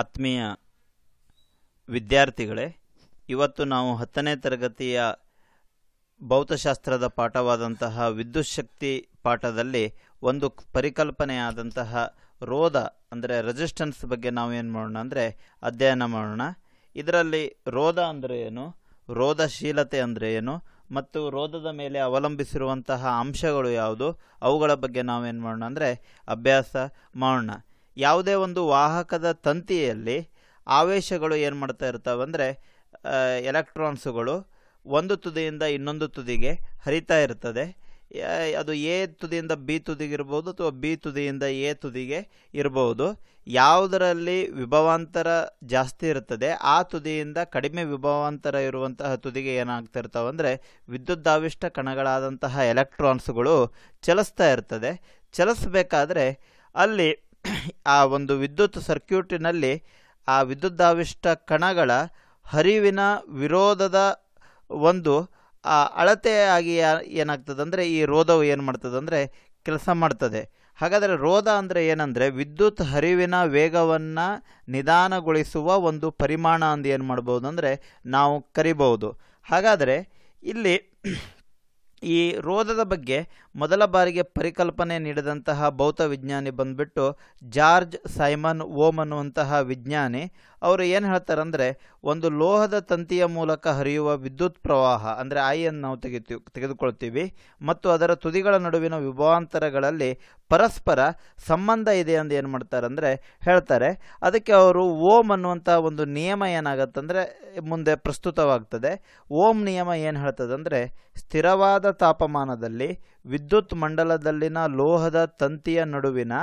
ಆತ್ಮೀಯ ವಿದ್ಯಾರ್ಥಿಗಳೇ ಇವತ್ತು ನಾವು ಹತ್ತನೇ ತರಗತಿಯ ಭೌತಶಾಸ್ತ್ರದ ಪಾಠವಾದಂತಹ ವಿದ್ಯುತ್ ಶಕ್ತಿ ಪಾಠದಲ್ಲಿ ಒಂದು ಪರಿಕಲ್ಪನೆಯಾದಂತಹ ರೋಧ ಅಂದರೆ ರೆಜಿಸ್ಟೆನ್ಸ್ ಬಗ್ಗೆ ನಾವು ಏನು ಮಾಡೋಣ ಅಂದರೆ ಅಧ್ಯಯನ ಮಾಡೋಣ ಇದರಲ್ಲಿ ರೋಧ ಅಂದರೆ ಏನು ರೋಧಶೀಲತೆ ಅಂದರೆ ಏನು ಮತ್ತು ರೋಧದ ಮೇಲೆ ಅವಲಂಬಿಸಿರುವಂತಹ ಅಂಶಗಳು ಯಾವುದು ಅವುಗಳ ಬಗ್ಗೆ ನಾವೇನು ಮಾಡೋಣ ಅಂದರೆ ಅಭ್ಯಾಸ ಮಾಡೋಣ ಯಾವುದೇ ಒಂದು ವಾಹಕದ ತಂತಿಯಲ್ಲಿ ಆವೇಶಗಳು ಏನು ಮಾಡ್ತಾ ಇರ್ತಾವಂದರೆ ಎಲೆಕ್ಟ್ರಾನ್ಸುಗಳು ಒಂದು ತುದಿಯಿಂದ ಇನ್ನೊಂದು ತುದಿಗೆ ಹರಿತಾ ಇರ್ತದೆ ಅದು ಎ ತುದಿಯಿಂದ ಬಿ ತುದಿಗೆ ಇರ್ಬೋದು ಅಥವಾ ಬಿ ತುದಿಯಿಂದ ಎ ತುದಿಗೆ ಇರ್ಬೋದು ಯಾವುದರಲ್ಲಿ ವಿಭವಾಂತರ ಜಾಸ್ತಿ ಇರ್ತದೆ ಆ ತುದಿಯಿಂದ ಕಡಿಮೆ ವಿಭವಾಂತರ ಇರುವಂತಹ ತುದಿಗೆ ಏನಾಗ್ತಾ ಏನಾಗ್ತಿರ್ತಾವಂದರೆ ವಿದ್ಯುದಾವಿಷ್ಟ ಕಣಗಳಾದಂತಹ ಎಲೆಕ್ಟ್ರಾನ್ಸ್ಗಳು ಚಲಿಸ್ತಾ ಇರ್ತದೆ ಚಲಿಸಬೇಕಾದ್ರೆ ಅಲ್ಲಿ ಆ ಒಂದು ವಿದ್ಯುತ್ ಸರ್ಕ್ಯೂಟಿನಲ್ಲಿ ಆ ವಿದ್ಯುದಾವಿಷ್ಟ ಕಣಗಳ ಹರಿವಿನ ವಿರೋಧದ ಒಂದು ಅಳತೆಯಾಗಿ ಏನಾಗ್ತದೆ ಅಂದರೆ ಈ ರೋಧವು ಏನು ಮಾಡ್ತದೆ ಅಂದರೆ ಕೆಲಸ ಮಾಡ್ತದೆ ಹಾಗಾದರೆ ರೋಧ ಅಂದರೆ ಏನಂದರೆ ವಿದ್ಯುತ್ ಹರಿವಿನ ವೇಗವನ್ನು ನಿಧಾನಗೊಳಿಸುವ ಒಂದು ಪರಿಮಾಣ ಅಂದು ಏನು ಮಾಡ್ಬೋದು ಅಂದರೆ ನಾವು ಕರಿಬಹುದು ಹಾಗಾದರೆ ಇಲ್ಲಿ ಈ ರೋಧದ ಬಗ್ಗೆ ಮೊದಲ ಬಾರಿಗೆ ಪರಿಕಲ್ಪನೆ ನೀಡಿದಂತಹ ಭೌತ ವಿಜ್ಞಾನಿ ಬಂದ್ಬಿಟ್ಟು ಜಾರ್ಜ್ ಸೈಮನ್ ಓಮ್ ಅನ್ನುವಂತಹ ವಿಜ್ಞಾನಿ ಅವರು ಏನು ಹೇಳ್ತಾರಂದರೆ ಒಂದು ಲೋಹದ ತಂತಿಯ ಮೂಲಕ ಹರಿಯುವ ವಿದ್ಯುತ್ ಪ್ರವಾಹ ಅಂದರೆ ಆಯಿಯನ್ನು ನಾವು ತೆಗೆತೀವಿ ತೆಗೆದುಕೊಳ್ತೀವಿ ಮತ್ತು ಅದರ ತುದಿಗಳ ನಡುವಿನ ವಿಭವಾಂತರಗಳಲ್ಲಿ ಪರಸ್ಪರ ಸಂಬಂಧ ಇದೆ ಅಂತ ಏನು ಮಾಡ್ತಾರೆ ಅಂದರೆ ಹೇಳ್ತಾರೆ ಅದಕ್ಕೆ ಅವರು ಓಮ್ ಅನ್ನುವಂಥ ಒಂದು ನಿಯಮ ಏನಾಗತ್ತಂದರೆ ಮುಂದೆ ಪ್ರಸ್ತುತವಾಗ್ತದೆ ಓಮ್ ನಿಯಮ ಏನು ಹೇಳ್ತದಂದರೆ ಸ್ಥಿರವಾದ ತಾಪಮಾನದಲ್ಲಿ ವಿದ್ಯುತ್ ಮಂಡಲದಲ್ಲಿನ ಲೋಹದ ತಂತಿಯ ನಡುವಿನ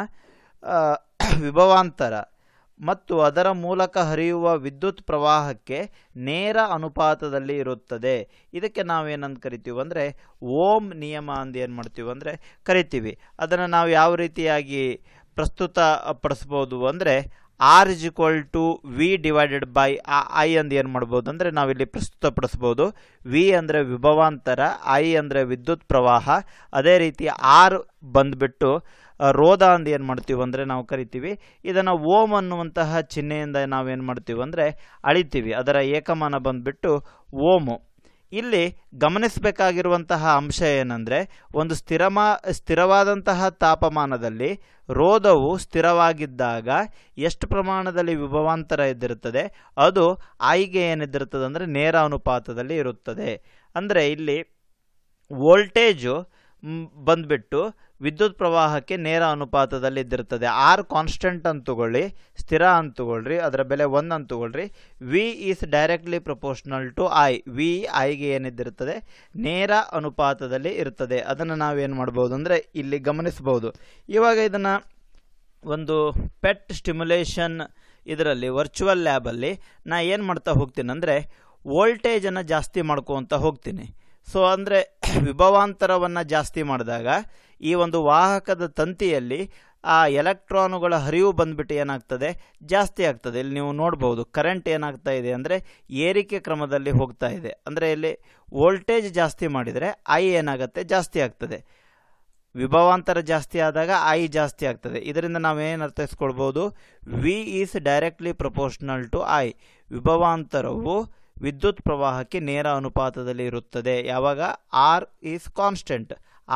ವಿಭವಾಂತರ ಮತ್ತು ಅದರ ಮೂಲಕ ಹರಿಯುವ ವಿದ್ಯುತ್ ಪ್ರವಾಹಕ್ಕೆ ನೇರ ಅನುಪಾತದಲ್ಲಿ ಇರುತ್ತದೆ ಇದಕ್ಕೆ ನಾವೇನಂತ ಕರಿತೀವಿ ಅಂದರೆ ಓಮ್ ನಿಯಮ ಅಂದು ಏನು ಮಾಡ್ತೀವಿ ಅಂದರೆ ಕರಿತೀವಿ ಅದನ್ನು ನಾವು ಯಾವ ರೀತಿಯಾಗಿ ಪ್ರಸ್ತುತ ಪಡಿಸ್ಬೋದು ಅಂದರೆ R is equal to V divided by I ಅಂದೇನು ಏನು ಮಾಡ್ಬೋದು ಅಂದರೆ ನಾವಿಲ್ಲಿ ಪ್ರಸ್ತುತಪಡಿಸ್ಬೋದು ವಿ ಅಂದರೆ ವಿಭವಾಂತರ ಐ ಅಂದರೆ ವಿದ್ಯುತ್ ಪ್ರವಾಹ ಅದೇ ರೀತಿ ಆರ್ ಬಂದ್ಬಿಟ್ಟು ರೋಧ ಅಂತ ಏನು ಮಾಡ್ತೀವಿ ಅಂದರೆ ನಾವು ಕರಿತೀವಿ ಇದನ್ನು ಓಮ್ ಅನ್ನುವಂತಹ ಚಿಹ್ನೆಯಿಂದ ನಾವೇನು ಮಾಡ್ತೀವಿ ಅಂದರೆ ಅಳಿತೀವಿ ಅದರ ಏಕಮಾನ ಬಂದುಬಿಟ್ಟು ಓಮು ಇಲ್ಲಿ ಗಮನಿಸಬೇಕಾಗಿರುವಂತಹ ಅಂಶ ಏನಂದರೆ ಒಂದು ಸ್ಥಿರಮಾ ಸ್ಥಿರವಾದಂತಹ ತಾಪಮಾನದಲ್ಲಿ ರೋಧವು ಸ್ಥಿರವಾಗಿದ್ದಾಗ ಎಷ್ಟು ಪ್ರಮಾಣದಲ್ಲಿ ವಿಭವಾಂತರ ಇದ್ದಿರುತ್ತದೆ ಅದು ಆಯ್ಗೆ ಏನಿದ್ದಿರುತ್ತದೆ ಅಂದರೆ ನೇರ ಅನುಪಾತದಲ್ಲಿ ಇರುತ್ತದೆ ಅಂದರೆ ಇಲ್ಲಿ ವೋಲ್ಟೇಜು ಬಂದ್ಬಿಟ್ಟು ವಿದ್ಯುತ್ ಪ್ರವಾಹಕ್ಕೆ ನೇರ ಅನುಪಾತದಲ್ಲಿ ಇದ್ದಿರ್ತದೆ ಆರ್ ಕಾನ್ಸ್ಟೆಂಟ್ ಅಂತ ತಗೊಳ್ಳಿ ಸ್ಥಿರ ಅಂತ ಅದರ ಬೆಲೆ ಒಂದು ಅಂತ V is directly proportional to I V ಐಗೆ ಏನಿದ್ದಿರ್ತದೆ ನೇರ ಅನುಪಾತದಲ್ಲಿ ಇರ್ತದೆ ಅದನ್ನು ನಾವೇನು ಮಾಡ್ಬೋದು ಅಂದರೆ ಇಲ್ಲಿ ಗಮನಿಸ್ಬೋದು ಇವಾಗ ಇದನ್ನು ಒಂದು ಪೆಟ್ ಸ್ಟಿಮ್ಯುಲೇಷನ್ ಇದರಲ್ಲಿ ವರ್ಚುವಲ್ ಲ್ಯಾಬಲ್ಲಿ ನಾ ಏನು ಮಾಡ್ತಾ ಹೋಗ್ತೀನಂದರೆ ವೋಲ್ಟೇಜನ್ನು ಜಾಸ್ತಿ ಮಾಡ್ಕೊತ ಹೋಗ್ತೀನಿ ಸೊ ಅಂದರೆ ವಿಭವಾಂತರವನ್ನು ಜಾಸ್ತಿ ಮಾಡಿದಾಗ ಈ ಒಂದು ವಾಹಕದ ತಂತಿಯಲ್ಲಿ ಆ ಎಲೆಕ್ಟ್ರಾನುಗಳ ಹರಿವು ಬಂದ್ಬಿಟ್ಟು ಏನಾಗ್ತದೆ ಜಾಸ್ತಿ ಆಗ್ತದೆ ಇಲ್ಲಿ ನೀವು ನೋಡ್ಬೋದು ಕರೆಂಟ್ ಏನಾಗ್ತಾ ಇದೆ ಅಂದರೆ ಏರಿಕೆ ಕ್ರಮದಲ್ಲಿ ಹೋಗ್ತಾ ಇದೆ ಅಂದರೆ ಇಲ್ಲಿ ವೋಲ್ಟೇಜ್ ಜಾಸ್ತಿ ಮಾಡಿದರೆ ಐ ಏನಾಗುತ್ತೆ ಜಾಸ್ತಿ ಆಗ್ತದೆ ವಿಭವಾಂತರ ಜಾಸ್ತಿ ಆದಾಗ ಐ ಜಾಸ್ತಿ ಆಗ್ತದೆ ಇದರಿಂದ ನಾವೇನು ಅರ್ಥೈಸ್ಕೊಳ್ಬೋದು V is directly proportional to I ವಿಭವಾಂತರವು ವಿದ್ಯುತ್ ಪ್ರವಾಹಕ್ಕೆ ನೇರ ಅನುಪಾತದಲ್ಲಿ ಇರುತ್ತದೆ ಯಾವಾಗ ಆರ್ ಈಸ್ ಕಾನ್ಸ್ಟೆಂಟ್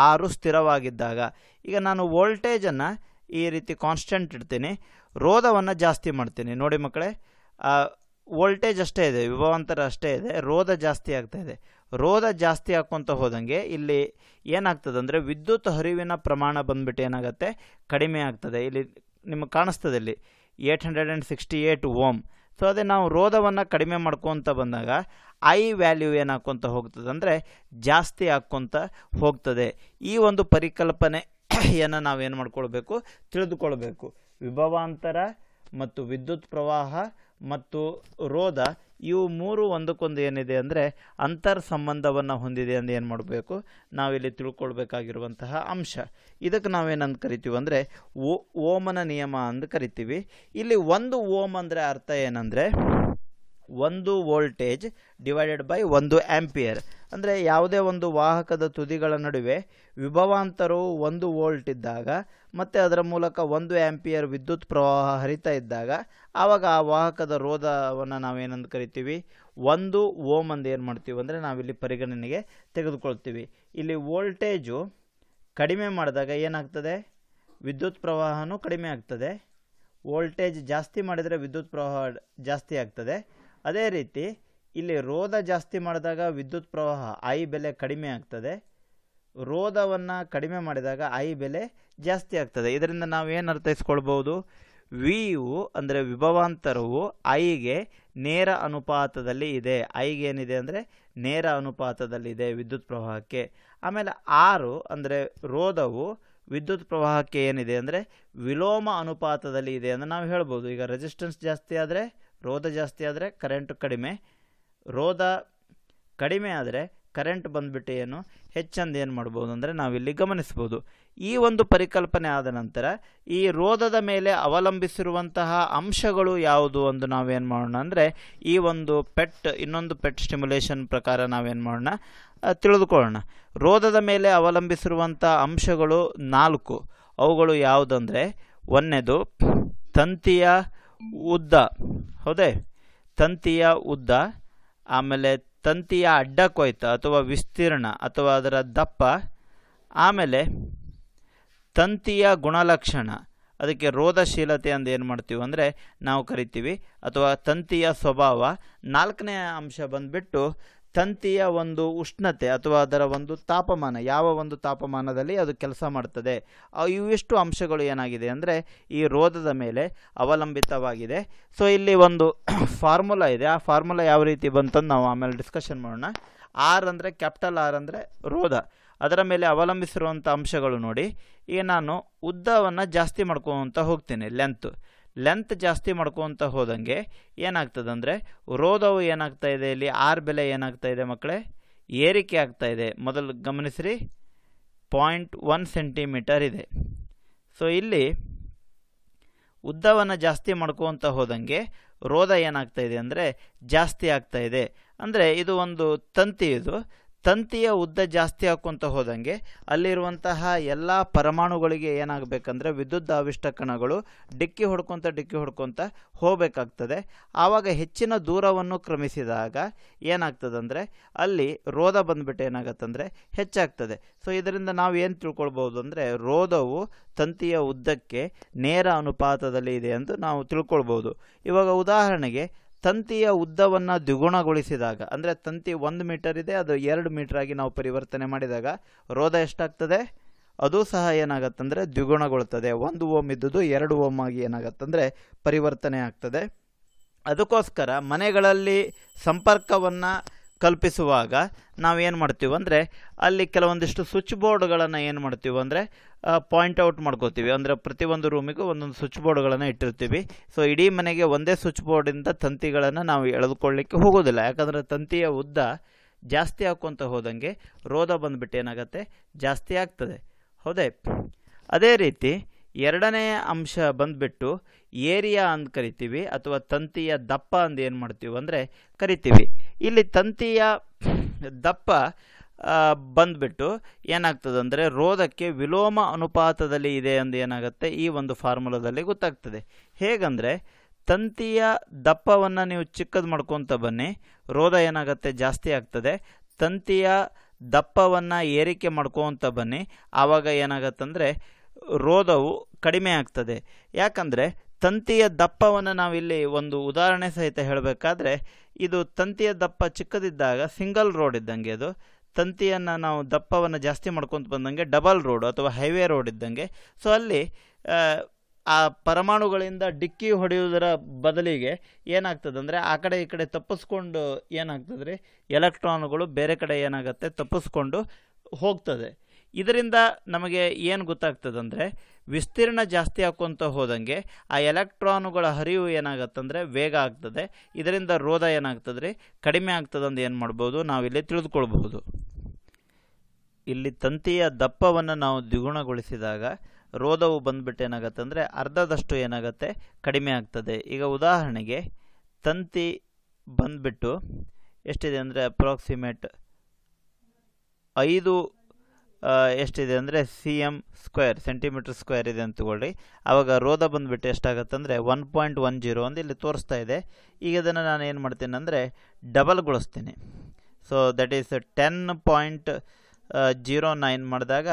ಆರು ಸ್ಥಿರವಾಗಿದ್ದಾಗ ಈಗ ನಾನು ವೋಲ್ಟೇಜನ್ನು ಈ ರೀತಿ ಕಾನ್ಸ್ಟೆಂಟ್ ಇಡ್ತೀನಿ ರೋಧವನ್ನು ಜಾಸ್ತಿ ಮಾಡ್ತೀನಿ ನೋಡಿ ಮಕ್ಕಳೇ ವೋಲ್ಟೇಜ್ ಅಷ್ಟೇ ಇದೆ ವಿಭವಾಂತರ ಅಷ್ಟೇ ಇದೆ ರೋಧ ಜಾಸ್ತಿ ಆಗ್ತಾ ಇದೆ ರೋಧ ಜಾಸ್ತಿ ಹಾಕ್ಕೊತ ಹೋದಂಗೆ ಇಲ್ಲಿ ಏನಾಗ್ತದೆ ಅಂದರೆ ವಿದ್ಯುತ್ ಹರಿವಿನ ಪ್ರಮಾಣ ಬಂದ್ಬಿಟ್ಟು ಏನಾಗುತ್ತೆ ಕಡಿಮೆ ಆಗ್ತದೆ ಇಲ್ಲಿ ನಿಮಗೆ ಕಾಣಿಸ್ತದೆ ಇಲ್ಲಿ eight hundred and sixty eight ohm so ಅದೇ ನಾವು ರೋಧವನ್ನು ಕಡಿಮೆ ಮಾಡ್ಕೊತ ಬಂದಾಗ ಐ ವ್ಯಾಲ್ಯೂ ಏನಾಗ್ಕೊತ ಹೋಗ್ತದೆ ಅಂದರೆ ಜಾಸ್ತಿ ಹಾಕ್ಕೊತ ಹೋಗ್ತದೆ ಈ ಒಂದು ಪರಿಕಲ್ಪನೆಯನ್ನು ನಾವೇನು ಮಾಡ್ಕೊಳ್ಬೇಕು ತಿಳಿದುಕೊಳ್ಬೇಕು ವಿಭವಾಂತರ ಮತ್ತು ವಿದ್ಯುತ್ ಪ್ರವಾಹ ಮತ್ತು ರೋಧ ಇವು ಮೂರು ಒಂದಕ್ಕೊಂದು ಏನಿದೆ ಅಂದರೆ ಅಂತರ್ ಸಂಬಂಧವನ್ನು ಹೊಂದಿದೆ ಅಂದರೆ ಏನು ಮಾಡಬೇಕು ನಾವಿಲ್ಲಿ ತಿಳ್ಕೊಳ್ಬೇಕಾಗಿರುವಂತಹ ಅಂಶ ಇದಕ್ಕೆ ನಾವೇನಂತ ಕರಿತೀವಿ ಅಂದರೆ ಓಮನ ನಿಯಮ ಅಂತ ಕರಿತೀವಿ ಇಲ್ಲಿ ಒಂದು ಓಮ್ ಅಂದರೆ ಅರ್ಥ ಏನಂದರೆ ಒಂದು ವೋಲ್ಟೇಜ್ ಡಿವೈಡೆಡ್ ಬೈ ಒಂದು ಆ್ಯಂಪಿಯರ್ ಅಂದರೆ ಯಾವುದೇ ಒಂದು ವಾಹಕದ ತುದಿಗಳ ನಡುವೆ ವಿಭವಾಂತರವು ಒಂದು ವೋಲ್ಟ್ ಇದ್ದಾಗ ಮತ್ತು ಅದರ ಮೂಲಕ ಒಂದು ಆ್ಯಂಪಿಯರ್ ವಿದ್ಯುತ್ ಪ್ರವಾಹ ಹರಿತಾ ಇದ್ದಾಗ ಆವಾಗ ಆ ವಾಹಕದ ರೋಧವನ್ನು ನಾವೇನಂದು ಕರಿತೀವಿ ಒಂದು ಓಮ್ ಅಂದು ಏನು ಮಾಡ್ತೀವಿ ಅಂದರೆ ನಾವಿಲ್ಲಿ ಪರಿಗಣನೆಗೆ ತೆಗೆದುಕೊಳ್ತೀವಿ ಇಲ್ಲಿ ವೋಲ್ಟೇಜು ಕಡಿಮೆ ಮಾಡಿದಾಗ ಏನಾಗ್ತದೆ ವಿದ್ಯುತ್ ಪ್ರವಾಹನೂ ಕಡಿಮೆ ಆಗ್ತದೆ ವೋಲ್ಟೇಜ್ ಜಾಸ್ತಿ ಮಾಡಿದರೆ ವಿದ್ಯುತ್ ಪ್ರವಾಹ ಜಾಸ್ತಿ ಆಗ್ತದೆ ಅದೇ ರೀತಿ ಇಲ್ಲಿ ರೋಧ ಜಾಸ್ತಿ ಮಾಡಿದಾಗ ವಿದ್ಯುತ್ ಪ್ರವಾಹ ಐ ಬೆಲೆ ಕಡಿಮೆ ಆಗ್ತದೆ ರೋಧವನ್ನು ಕಡಿಮೆ ಮಾಡಿದಾಗ ಐ ಬೆಲೆ ಜಾಸ್ತಿ ಆಗ್ತದೆ ಇದರಿಂದ ನಾವು ಏನು ಅರ್ಥೈಸ್ಕೊಳ್ಬೋದು ವಿಯು ಅಂದರೆ ವಿಭವಾಂತರವು ಐಗೆ ನೇರ ಅನುಪಾತದಲ್ಲಿ ಇದೆ ಐಗೆ ಏನಿದೆ ಅಂದರೆ ನೇರ ಅನುಪಾತದಲ್ಲಿದೆ ವಿದ್ಯುತ್ ಪ್ರವಾಹಕ್ಕೆ ಆಮೇಲೆ ಆರು ಅಂದರೆ ರೋಧವು ವಿದ್ಯುತ್ ಪ್ರವಾಹಕ್ಕೆ ಏನಿದೆ ಅಂದರೆ ವಿಲೋಮ ಅನುಪಾತದಲ್ಲಿ ಇದೆ ಅಂತ ನಾವು ಹೇಳ್ಬೋದು ಈಗ ರೆಸಿಸ್ಟೆನ್ಸ್ ಜಾಸ್ತಿ ಆದರೆ ರೋಧ ಜಾಸ್ತಿ ಆದರೆ ಕರೆಂಟ್ ಕಡಿಮೆ ರೋಧ ಕಡಿಮೆ ಆದರೆ ಕರೆಂಟ್ ಬಂದುಬಿಟ್ಟು ಏನು ಹೆಚ್ಚಂದು ಏನು ಮಾಡ್ಬೋದು ಅಂದರೆ ನಾವಿಲ್ಲಿ ಗಮನಿಸ್ಬೋದು ಈ ಒಂದು ಪರಿಕಲ್ಪನೆ ಆದ ನಂತರ ಈ ರೋಧದ ಮೇಲೆ ಅವಲಂಬಿಸಿರುವಂತಹ ಅಂಶಗಳು ಯಾವುದು ಅಂದು ನಾವೇನು ಮಾಡೋಣ ಅಂದರೆ ಈ ಒಂದು ಪೆಟ್ ಇನ್ನೊಂದು ಪೆಟ್ ಸ್ಟಿಮ್ಯುಲೇಷನ್ ಪ್ರಕಾರ ನಾವೇನು ಮಾಡೋಣ ತಿಳಿದುಕೊಳ್ಳೋಣ ರೋಧದ ಮೇಲೆ ಅವಲಂಬಿಸಿರುವಂಥ ಅಂಶಗಳು ನಾಲ್ಕು ಅವುಗಳು ಯಾವುದಂದರೆ ಒಂದನೇದು ತಂತಿಯ ಉದ್ದ ಹೌದೇ ತಂತಿಯ ಉದ್ದ ಆಮೇಲೆ ತಂತಿಯ ಅಡ್ಡ ಕೊಯ್ತ ಅಥವಾ ವಿಸ್ತೀರ್ಣ ಅಥವಾ ಅದರ ದಪ್ಪ ಆಮೇಲೆ ತಂತಿಯ ಗುಣಲಕ್ಷಣ ಅದಕ್ಕೆ ರೋಧಶೀಲತೆ ಅಂದ ಏನು ಮಾಡ್ತೀವಿ ಅಂದರೆ ನಾವು ಕರಿತೀವಿ ಅಥವಾ ತಂತಿಯ ಸ್ವಭಾವ ನಾಲ್ಕನೇ ಅಂಶ ಬಂದುಬಿಟ್ಟು ತಂತಿಯ ಒಂದು ಉಷ್ಣತೆ ಅಥವಾ ಅದರ ಒಂದು ತಾಪಮಾನ ಯಾವ ಒಂದು ತಾಪಮಾನದಲ್ಲಿ ಅದು ಕೆಲಸ ಮಾಡ್ತದೆ ಇವಿಷ್ಟು ಅಂಶಗಳು ಏನಾಗಿದೆ ಅಂದರೆ ಈ ರೋಧದ ಮೇಲೆ ಅವಲಂಬಿತವಾಗಿದೆ ಸೊ ಇಲ್ಲಿ ಒಂದು ಫಾರ್ಮುಲಾ ಇದೆ ಆ ಫಾರ್ಮುಲಾ ಯಾವ ರೀತಿ ಬಂತಂದು ನಾವು ಆಮೇಲೆ ಡಿಸ್ಕಷನ್ ಮಾಡೋಣ ಆರ್ ಅಂದರೆ ಕ್ಯಾಪಿಟಲ್ ಆರ್ ಅಂದರೆ ರೋಧ ಅದರ ಮೇಲೆ ಅವಲಂಬಿಸಿರುವಂಥ ಅಂಶಗಳು ನೋಡಿ ಈಗ ನಾನು ಉದ್ದವನ್ನು ಜಾಸ್ತಿ ಮಾಡ್ಕೊಳ್ತಾ ಹೋಗ್ತೀನಿ ಲೆಂತ್ ಲೆಂತ್ ಜಾಸ್ತಿ ಮಾಡ್ಕೊತ ಹೋದಂಗೆ ಏನಾಗ್ತದಂದರೆ ರೋದವು ಏನಾಗ್ತಾ ಇದೆ ಇಲ್ಲಿ ಆರ್ ಬೆಲೆ ಏನಾಗ್ತಾ ಇದೆ ಮಕ್ಕಳೇ ಏರಿಕೆ ಆಗ್ತಾ ಇದೆ ಮೊದಲು ಗಮನಿಸ್ರಿ ಪಾಯಿಂಟ್ ಒನ್ ಸೆಂಟಿಮೀಟರ್ ಇದೆ ಸೊ ಇಲ್ಲಿ ಉದ್ದವನ್ನು ಜಾಸ್ತಿ ಮಾಡ್ಕೊತ ಹೋದಂಗೆ ರೋದ ಏನಾಗ್ತಾ ಇದೆ ಅಂದರೆ ಜಾಸ್ತಿ ಆಗ್ತಾ ಇದೆ ಅಂದರೆ ಇದು ಒಂದು ತಂತಿ ಇದು ತಂತಿಯ ಉದ್ದ ಜಾಸ್ತಿ ಹಾಕ್ಕೊತ ಹೋದಂಗೆ ಅಲ್ಲಿರುವಂತಹ ಎಲ್ಲ ಪರಮಾಣುಗಳಿಗೆ ಏನಾಗಬೇಕಂದ್ರೆ ವಿದ್ಯುತ್ ಆವಿಷ್ಟ ಕಣಗಳು ಡಿಕ್ಕಿ ಹೊಡ್ಕೊತ ಡಿಕ್ಕಿ ಹೊಡ್ಕೊತ ಹೋಗಬೇಕಾಗ್ತದೆ ಆವಾಗ ಹೆಚ್ಚಿನ ದೂರವನ್ನು ಕ್ರಮಿಸಿದಾಗ ಏನಾಗ್ತದಂದರೆ ಅಲ್ಲಿ ರೋಧ ಬಂದ್ಬಿಟ್ಟು ಏನಾಗತ್ತಂದರೆ ಹೆಚ್ಚಾಗ್ತದೆ ಸೊ ಇದರಿಂದ ನಾವು ಏನು ತಿಳ್ಕೊಳ್ಬೋದು ಅಂದರೆ ರೋಧವು ತಂತಿಯ ಉದ್ದಕ್ಕೆ ನೇರ ಅನುಪಾತದಲ್ಲಿ ಇದೆ ಎಂದು ನಾವು ತಿಳ್ಕೊಳ್ಬೋದು ಇವಾಗ ಉದಾಹರಣೆಗೆ ತಂತಿಯ ಉದ್ದವನ್ನು ದ್ವಿಗುಣಗೊಳಿಸಿದಾಗ ಅಂದರೆ ತಂತಿ ಒಂದು ಮೀಟರ್ ಇದೆ ಅದು ಎರಡು ಮೀಟರ್ ಆಗಿ ನಾವು ಪರಿವರ್ತನೆ ಮಾಡಿದಾಗ ರೋಧ ಎಷ್ಟಾಗ್ತದೆ ಅದು ಸಹ ಏನಾಗತ್ತಂದರೆ ದ್ವಿಗುಣಗೊಳ್ತದೆ ಒಂದು ಓಮ್ ಇದ್ದುದು ಎರಡು ಓಮ್ ಆಗಿ ಏನಾಗತ್ತಂದರೆ ಪರಿವರ್ತನೆ ಆಗ್ತದೆ ಅದಕ್ಕೋಸ್ಕರ ಮನೆಗಳಲ್ಲಿ ಸಂಪರ್ಕವನ್ನು ಕಲ್ಪಿಸುವಾಗ ನಾವೇನು ಮಾಡ್ತೀವಿ ಅಂದರೆ ಅಲ್ಲಿ ಕೆಲವೊಂದಿಷ್ಟು ಸ್ವಿಚ್ ಬೋರ್ಡ್ಗಳನ್ನು ಏನು ಮಾಡ್ತೀವಿ ಅಂದರೆ ಪಾಯಿಂಟ್ ಔಟ್ ಮಾಡ್ಕೋತೀವಿ ಅಂದರೆ ಪ್ರತಿಯೊಂದು ರೂಮಿಗೂ ಒಂದೊಂದು ಸ್ವಿಚ್ ಬೋರ್ಡ್ಗಳನ್ನು ಇಟ್ಟಿರ್ತೀವಿ ಸೊ ಇಡೀ ಮನೆಗೆ ಒಂದೇ ಸ್ವಿಚ್ ಬೋರ್ಡಿಂದ ತಂತಿಗಳನ್ನು ನಾವು ಎಳೆದುಕೊಳ್ಳಿಕ್ಕೆ ಹೋಗೋದಿಲ್ಲ ಯಾಕಂದರೆ ತಂತಿಯ ಉದ್ದ ಜಾಸ್ತಿ ಹಾಕ್ಕೊತ ಹೋದಂಗೆ ರೋಧ ಬಂದುಬಿಟ್ಟು ಏನಾಗುತ್ತೆ ಜಾಸ್ತಿ ಆಗ್ತದೆ ಹೌದೇ ಅದೇ ರೀತಿ ಎರಡನೆಯ ಅಂಶ ಬಂದುಬಿಟ್ಟು ಏರಿಯಾ ಅಂತ ಕರಿತೀವಿ ಅಥವಾ ತಂತಿಯ ದಪ್ಪ ಅಂತ ಏನು ಮಾಡ್ತೀವಿ ಅಂದರೆ ಕರಿತೀವಿ ಇಲ್ಲಿ ತಂತಿಯ ದಪ್ಪ ಬಂದ್ಬಿಟ್ಟು ಏನಾಗ್ತದೆ ಅಂದರೆ ರೋಧಕ್ಕೆ ವಿಲೋಮ ಅನುಪಾತದಲ್ಲಿ ಇದೆ ಎಂದು ಏನಾಗುತ್ತೆ ಈ ಒಂದು ಫಾರ್ಮುಲಾದಲ್ಲಿ ಗೊತ್ತಾಗ್ತದೆ ಹೇಗಂದರೆ ತಂತಿಯ ದಪ್ಪವನ್ನು ನೀವು ಚಿಕ್ಕದು ಮಾಡ್ಕೊತ ಬನ್ನಿ ರೋಧ ಏನಾಗುತ್ತೆ ಜಾಸ್ತಿ ಆಗ್ತದೆ ತಂತಿಯ ದಪ್ಪವನ್ನು ಏರಿಕೆ ಮಾಡ್ಕೊತ ಬನ್ನಿ ಆವಾಗ ಏನಾಗತ್ತಂದರೆ ರೋಧವು ಕಡಿಮೆ ಆಗ್ತದೆ ಯಾಕಂದರೆ ತಂತಿಯ ದಪ್ಪವನ್ನು ನಾವಿಲ್ಲಿ ಒಂದು ಉದಾಹರಣೆ ಸಹಿತ ಹೇಳಬೇಕಾದ್ರೆ ಇದು ತಂತಿಯ ದಪ್ಪ ಚಿಕ್ಕದಿದ್ದಾಗ ಸಿಂಗಲ್ ರೋಡ್ ಇದ್ದಂಗೆ ಅದು ತಂತಿಯನ್ನು ನಾವು ದಪ್ಪವನ್ನು ಜಾಸ್ತಿ ಮಾಡ್ಕೊತ ಬಂದಂಗೆ ಡಬಲ್ ರೋಡ್ ಅಥವಾ ಹೈವೇ ರೋಡ್ ಇದ್ದಂಗೆ ಸೊ ಅಲ್ಲಿ ಆ ಪರಮಾಣುಗಳಿಂದ ಡಿಕ್ಕಿ ಹೊಡೆಯುವುದರ ಬದಲಿಗೆ ಏನಾಗ್ತದೆ ಅಂದರೆ ಆ ಕಡೆ ಈ ಕಡೆ ತಪ್ಪಿಸ್ಕೊಂಡು ಏನಾಗ್ತದೆ ಎಲೆಕ್ಟ್ರಾನುಗಳು ಬೇರೆ ಕಡೆ ಏನಾಗುತ್ತೆ ತಪ್ಪಿಸ್ಕೊಂಡು ಹೋಗ್ತದೆ ಇದರಿಂದ ನಮಗೆ ಏನು ಗೊತ್ತಾಗ್ತದಂದರೆ ವಿಸ್ತೀರ್ಣ ಜಾಸ್ತಿ ಹಾಕ್ಕೊಂತ ಹೋದಂಗೆ ಆ ಎಲೆಕ್ಟ್ರಾನುಗಳ ಹರಿವು ಏನಾಗತ್ತಂದರೆ ವೇಗ ಆಗ್ತದೆ ಇದರಿಂದ ರೋಧ ಏನಾಗ್ತದೆ ಕಡಿಮೆ ಆಗ್ತದಂದು ಏನು ಮಾಡ್ಬೋದು ನಾವಿಲ್ಲಿ ತಿಳಿದುಕೊಳ್ಬಹುದು ಇಲ್ಲಿ ತಂತಿಯ ದಪ್ಪವನ್ನು ನಾವು ದ್ವಿಗುಣಗೊಳಿಸಿದಾಗ ರೋಧವು ಬಂದ್ಬಿಟ್ಟು ಏನಾಗುತ್ತೆ ಅಂದರೆ ಅರ್ಧದಷ್ಟು ಏನಾಗುತ್ತೆ ಕಡಿಮೆ ಆಗ್ತದೆ ಈಗ ಉದಾಹರಣೆಗೆ ತಂತಿ ಬಂದ್ಬಿಟ್ಟು ಎಷ್ಟಿದೆ ಅಂದರೆ ಅಪ್ರಾಕ್ಸಿಮೇಟ್ ಐದು ಎಷ್ಟಿದೆ ಅಂದರೆ C M square centimetre square ಇದೆ ಅಂತ ತಗೊಳ್ಳಿ ಆವಾಗ ರೋಧ ಬಂದುಬಿಟ್ಟು ಅಂದರೆ ಒನ್ ಪಾಯಿಂಟ್ ಒನ್ ಜೀರೋ ಅಂತ ಇಲ್ಲಿ ತೋರಿಸ್ತಾ ಇದೆ ಈಗ ಇದನ್ನು ನಾನು ಏನು ಮಾಡ್ತೀನಿ ಅಂದರೆ ಡಬಲ್ಗೊಳಿಸ್ತೀನಿ so that is ten point zero nine ಮಾಡಿದಾಗ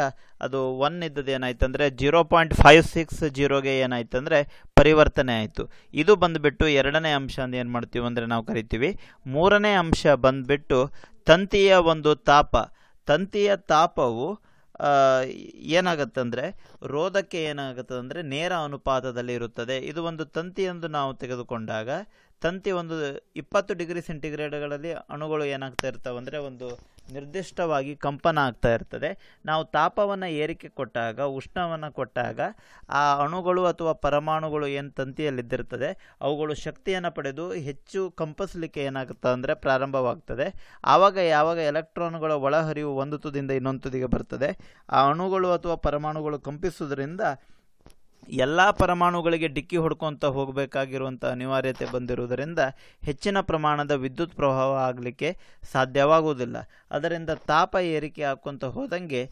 ಅದು ಒನ್ ಇದ್ದದ್ದು ಏನಾಯ್ತು ಅಂದರೆ ಜೀರೋ ಪಾಯಿಂಟ್ ಫೈವ್ ಸಿಕ್ಸ್ ಜೀರೋಗೆ ಏನಾಯ್ತು ಅಂದರೆ ಪರಿವರ್ತನೆ ಆಯಿತು ಇದು ಬಂದುಬಿಟ್ಟು ಎರಡನೇ ಅಂಶ ಅಂತ ಏನು ಮಾಡ್ತೀವಿ ಅಂದರೆ ನಾವು ಕರಿತೀವಿ ಮೂರನೇ ಅಂಶ ಬಂದುಬಿಟ್ಟು ತಂತಿಯ ಒಂದು ತಾಪ ತಂತಿಯ ತಾಪವು ಏನಾಗತ್ತಂದರೆ ರೋಧಕ್ಕೆ ಏನಾಗುತ್ತೆ ಅಂದರೆ ನೇರ ಅನುಪಾತದಲ್ಲಿ ಇರುತ್ತದೆ ಇದು ಒಂದು ತಂತಿ ಎಂದು ನಾವು ತೆಗೆದುಕೊಂಡಾಗ ತಂತಿ ಒಂದು ಇಪ್ಪತ್ತು ಡಿಗ್ರಿ ಸೆಂಟಿಗ್ರೇಡ್ಗಳಲ್ಲಿ ಅಣುಗಳು ಏನಾಗ್ತಾ ಅಂದರೆ ಒಂದು ನಿರ್ದಿಷ್ಟವಾಗಿ ಕಂಪನ ಆಗ್ತಾ ಇರ್ತದೆ ನಾವು ತಾಪವನ್ನು ಏರಿಕೆ ಕೊಟ್ಟಾಗ ಉಷ್ಣವನ್ನು ಕೊಟ್ಟಾಗ ಆ ಅಣುಗಳು ಅಥವಾ ಪರಮಾಣುಗಳು ಏನು ತಂತಿಯಲ್ಲಿದ್ದಿರ್ತದೆ ಅವುಗಳು ಶಕ್ತಿಯನ್ನು ಪಡೆದು ಹೆಚ್ಚು ಕಂಪಿಸ್ಲಿಕ್ಕೆ ಏನಾಗುತ್ತೆ ಅಂದರೆ ಪ್ರಾರಂಭವಾಗ್ತದೆ ಆವಾಗ ಯಾವಾಗ ಎಲೆಕ್ಟ್ರಾನ್ಗಳ ಒಳಹರಿವು ಒಂದು ತುದಿಯಿಂದ ಇನ್ನೊಂದು ತುದಿಗೆ ಬರ್ತದೆ ಆ ಅಣುಗಳು ಅಥವಾ ಪರಮಾಣುಗಳು ಕಂಪಿಸುವುದರಿಂದ ಎಲ್ಲ ಪರಮಾಣುಗಳಿಗೆ ಡಿಕ್ಕಿ ಹೊಡ್ಕೊತ ಹೋಗಬೇಕಾಗಿರುವಂಥ ಅನಿವಾರ್ಯತೆ ಬಂದಿರುವುದರಿಂದ ಹೆಚ್ಚಿನ ಪ್ರಮಾಣದ ವಿದ್ಯುತ್ ಪ್ರವಾಹ ಆಗಲಿಕ್ಕೆ ಸಾಧ್ಯವಾಗುವುದಿಲ್ಲ ಅದರಿಂದ ತಾಪ ಏರಿಕೆ ಹಾಕ್ಕೊಂತ ಹೋದಂಗೆ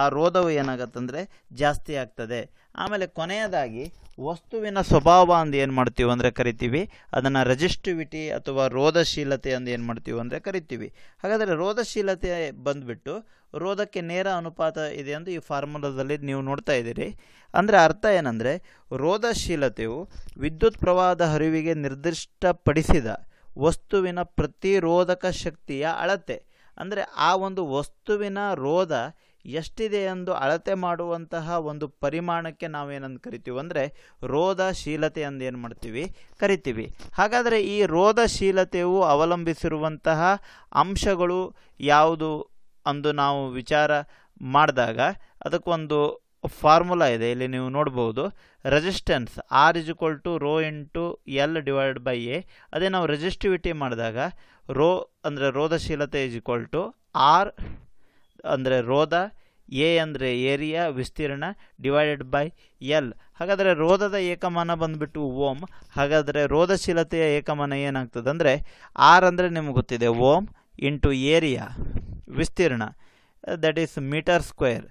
ಆ ರೋಧವು ಏನಾಗತ್ತಂದರೆ ಜಾಸ್ತಿ ಆಗ್ತದೆ ಆಮೇಲೆ ಕೊನೆಯದಾಗಿ ವಸ್ತುವಿನ ಸ್ವಭಾವ ಅಂದು ಏನು ಮಾಡ್ತೀವಿ ಅಂದರೆ ಕರಿತೀವಿ ಅದನ್ನು ರೆಜಿಸ್ಟಿವಿಟಿ ಅಥವಾ ರೋಧಶೀಲತೆ ಅಂದು ಏನು ಮಾಡ್ತೀವಿ ಅಂದರೆ ಕರಿತೀವಿ ಹಾಗಾದರೆ ರೋಧಶೀಲತೆ ಬಂದುಬಿಟ್ಟು ರೋಧಕ್ಕೆ ನೇರ ಅನುಪಾತ ಇದೆ ಎಂದು ಈ ಫಾರ್ಮುಲಾದಲ್ಲಿ ನೀವು ನೋಡ್ತಾ ಇದ್ದೀರಿ ಅಂದರೆ ಅರ್ಥ ಏನಂದರೆ ರೋಧಶೀಲತೆಯು ವಿದ್ಯುತ್ ಪ್ರವಾಹದ ಹರಿವಿಗೆ ನಿರ್ದಿಷ್ಟಪಡಿಸಿದ ವಸ್ತುವಿನ ಪ್ರತಿರೋಧಕ ಶಕ್ತಿಯ ಅಳತೆ ಅಂದರೆ ಆ ಒಂದು ವಸ್ತುವಿನ ರೋಧ ಎಷ್ಟಿದೆ ಎಂದು ಅಳತೆ ಮಾಡುವಂತಹ ಒಂದು ಪರಿಮಾಣಕ್ಕೆ ನಾವೇನಂದು ಕರಿತೀವಿ ಅಂದರೆ ರೋಧಶೀಲತೆ ಎಂದು ಏನು ಮಾಡ್ತೀವಿ ಕರಿತೀವಿ ಹಾಗಾದರೆ ಈ ರೋಧಶೀಲತೆಯು ಅವಲಂಬಿಸಿರುವಂತಹ ಅಂಶಗಳು ಯಾವುದು ಅಂದು ನಾವು ವಿಚಾರ ಮಾಡಿದಾಗ ಅದಕ್ಕೊಂದು ಫಾರ್ಮುಲಾ ಇದೆ ಇಲ್ಲಿ ನೀವು ನೋಡ್ಬೋದು resistance R is to rho into L divide by A ಅದೇ ನಾವು ರೆಜಿಸ್ಟಿವಿಟಿ ಮಾಡಿದಾಗ ರೋ ಅಂದರೆ ರೋಧಶೀಲತೆ ಇಸ್ ಇಕ್ವಲ್ ಟು ಆರ್ ಅಂದರೆ ರೋಧ ಎ ಅಂದರೆ ಏರಿಯಾ ವಿಸ್ತೀರ್ಣ ಡಿವೈಡೆಡ್ ಬೈ ಎಲ್ ಹಾಗಾದರೆ ರೋಧದ ಏಕಮಾನ ಬಂದುಬಿಟ್ಟು ಓಮ್ ಹಾಗಾದರೆ ರೋಧಶೀಲತೆಯ ಏಕಮಾನ ಏನಾಗ್ತದೆ ಅಂದರೆ ಆರ್ ಅಂದರೆ ನಿಮ್ಗೆ ಗೊತ್ತಿದೆ ಓಮ್ ಇಂಟು ಏರಿಯಾ ವಿಸ್ತೀರ್ಣ that is metre square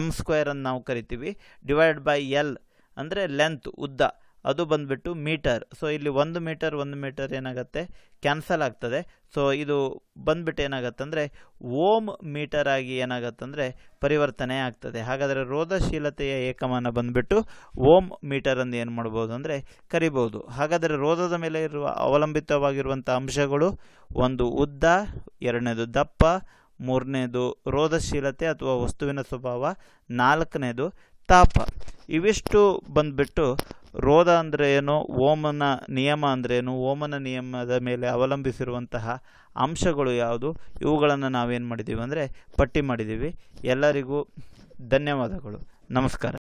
M square ಅಂತ ನಾವು ಕರಿತೀವಿ ಡಿವೈಡ್ ಬೈ ಎಲ್ ಅಂದರೆ ಲೆಂತ್ ಉದ್ದ ಅದು ಬಂದುಬಿಟ್ಟು ಮೀಟರ್ ಸೊ ಇಲ್ಲಿ ಒಂದು ಮೀಟರ್ ಒಂದು ಮೀಟರ್ ಏನಾಗುತ್ತೆ ಕ್ಯಾನ್ಸಲ್ ಆಗ್ತದೆ ಸೊ ಇದು ಬಂದ್ಬಿಟ್ಟು ಏನಾಗತ್ತಂದರೆ ಓಮ್ ಮೀಟರ್ ಆಗಿ ಏನಾಗತ್ತಂದರೆ ಪರಿವರ್ತನೆ ಆಗ್ತದೆ ಹಾಗಾದರೆ ರೋಧಶೀಲತೆಯ ಏಕಮಾನ ಬಂದುಬಿಟ್ಟು ಓಮ್ ಮೀಟರ್ ಅಂದು ಏನು ಮಾಡ್ಬೋದು ಅಂದರೆ ಕರಿಬೋದು ಹಾಗಾದರೆ ರೋಧದ ಮೇಲೆ ಇರುವ ಅವಲಂಬಿತವಾಗಿರುವಂಥ ಅಂಶಗಳು ಒಂದು ಉದ್ದ ಎರಡನೇದು ದಪ್ಪ ಮೂರನೇದು ರೋಧಶೀಲತೆ ಅಥವಾ ವಸ್ತುವಿನ ಸ್ವಭಾವ ನಾಲ್ಕನೇದು ತಾಪ ಇವಿಷ್ಟು ಬಂದ್ಬಿಟ್ಟು ರೋಧ ಅಂದರೆ ಏನು ಓಮನ ನಿಯಮ ಅಂದರೆ ಏನು ಓಮನ ನಿಯಮದ ಮೇಲೆ ಅವಲಂಬಿಸಿರುವಂತಹ ಅಂಶಗಳು ಯಾವುದು ಇವುಗಳನ್ನು ನಾವೇನು ಮಾಡಿದ್ದೀವಿ ಅಂದರೆ ಪಟ್ಟಿ ಮಾಡಿದ್ದೀವಿ ಎಲ್ಲರಿಗೂ ಧನ್ಯವಾದಗಳು ನಮಸ್ಕಾರ